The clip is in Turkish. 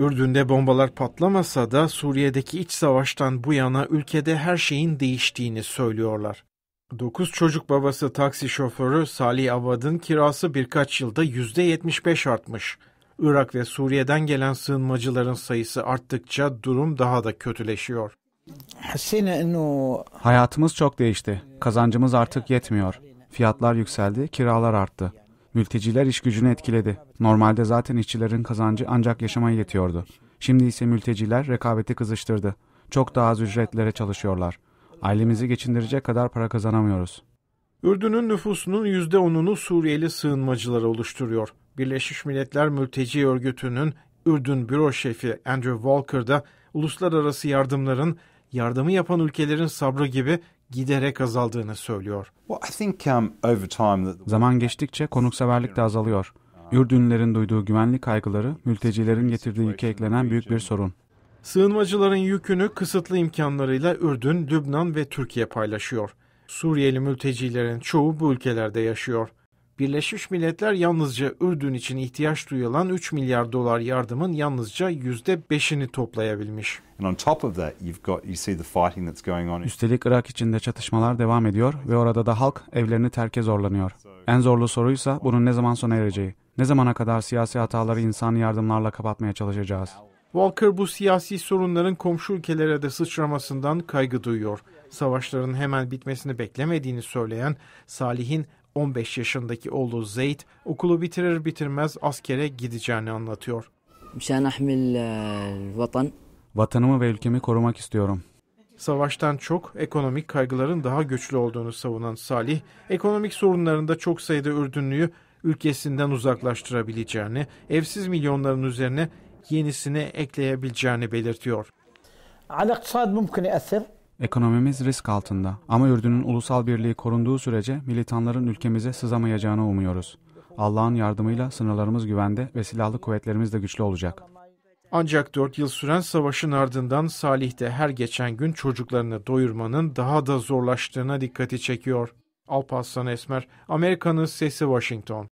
Ürdün'de bombalar patlamasa da Suriye'deki iç savaştan bu yana ülkede her şeyin değiştiğini söylüyorlar. 9 çocuk babası taksi şoförü Salih Avad'ın kirası birkaç yılda %75 artmış. Irak ve Suriye'den gelen sığınmacıların sayısı arttıkça durum daha da kötüleşiyor. Hayatımız çok değişti. Kazancımız artık yetmiyor. Fiyatlar yükseldi, kiralar arttı. Mülteciler iş gücünü etkiledi. Normalde zaten işçilerin kazancı ancak yaşama yetiyordu. Şimdi ise mülteciler rekabeti kızıştırdı. Çok daha az ücretlere çalışıyorlar. Ailemizi geçindirecek kadar para kazanamıyoruz. Ürdün'ün nüfusunun %10'unu Suriyeli sığınmacılar oluşturuyor. Birleşmiş Milletler Mülteci Örgütü'nün Ürdün Büro Şefi Andrew Walker da uluslararası yardımların yardımı yapan ülkelerin sabrı gibi giderek azaldığını söylüyor. Um, Zaman geçtikçe konukseverlik de azalıyor. Ürdünlerin duyduğu güvenlik kaygıları mültecilerin getirdiği yüke eklenen büyük bir sorun. Sığınmacıların yükünü kısıtlı imkanlarıyla Ürdün, Lübnan ve Türkiye paylaşıyor. Suriyeli mültecilerin çoğu bu ülkelerde yaşıyor. Birleşmiş Milletler yalnızca Ürdün için ihtiyaç duyulan 3 milyar dolar yardımın yalnızca %5'ini toplayabilmiş. Üstelik Irak içinde çatışmalar devam ediyor ve orada da halk evlerini terke zorlanıyor. En zorlu soruysa bunun ne zaman sona ereceği. Ne zamana kadar siyasi hataları insan yardımlarla kapatmaya çalışacağız? Walker bu siyasi sorunların komşu ülkelere de sıçramasından kaygı duyuyor. Savaşların hemen bitmesini beklemediğini söyleyen Salih'in 15 yaşındaki oğlu Zeyd okulu bitirir bitirmez askere gideceğini anlatıyor. E, Vatanımı ve ülkemi korumak istiyorum. Savaştan çok ekonomik kaygıların daha güçlü olduğunu savunan Salih, ekonomik sorunlarında çok sayıda Ürdünlüyü ülkesinden uzaklaştırabileceğini, evsiz milyonların üzerine yenisini ekleyebileceğini belirtiyor. على اقتصاد ممكن يأثر Ekonomimiz risk altında ama yurdunun ulusal birliği korunduğu sürece militanların ülkemize sızamayacağını umuyoruz. Allah'ın yardımıyla sınırlarımız güvende ve silahlı kuvvetlerimiz de güçlü olacak. Ancak 4 yıl süren savaşın ardından Salih de her geçen gün çocuklarını doyurmanın daha da zorlaştığına dikkati çekiyor. Alparslan Esmer, Amerika'nın Sesi Washington.